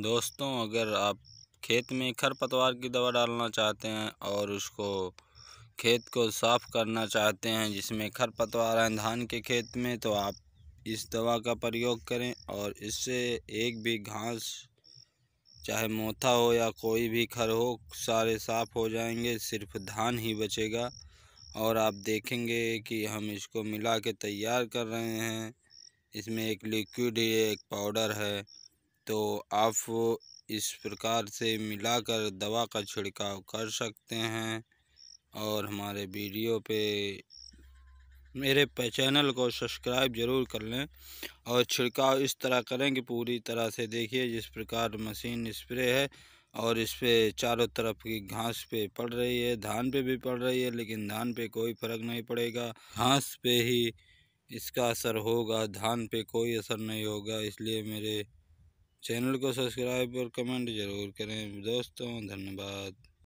दोस्तों अगर आप खेत में खरपतवार की दवा डालना चाहते हैं और उसको खेत को साफ़ करना चाहते हैं जिसमें खरपतवार हैं धान के खेत में तो आप इस दवा का प्रयोग करें और इससे एक भी घास चाहे मोथा हो या कोई भी खर हो सारे साफ़ हो जाएंगे सिर्फ धान ही बचेगा और आप देखेंगे कि हम इसको मिला के तैयार कर रहे हैं इसमें एक लिक्विड है एक पाउडर है तो आप इस प्रकार से मिलाकर दवा का छिड़काव कर सकते हैं और हमारे वीडियो पे मेरे पे चैनल को सब्सक्राइब ज़रूर कर लें और छिड़काव इस तरह करें कि पूरी तरह से देखिए जिस प्रकार मशीन स्प्रे है और इस पर चारों तरफ की घास पे पड़ रही है धान पे भी पड़ रही है लेकिन धान पे कोई फ़र्क नहीं पड़ेगा घास पे ही इसका असर होगा धान पे कोई असर नहीं होगा इसलिए मेरे चैनल को सब्सक्राइब और कमेंट ज़रूर करें दोस्तों धन्यवाद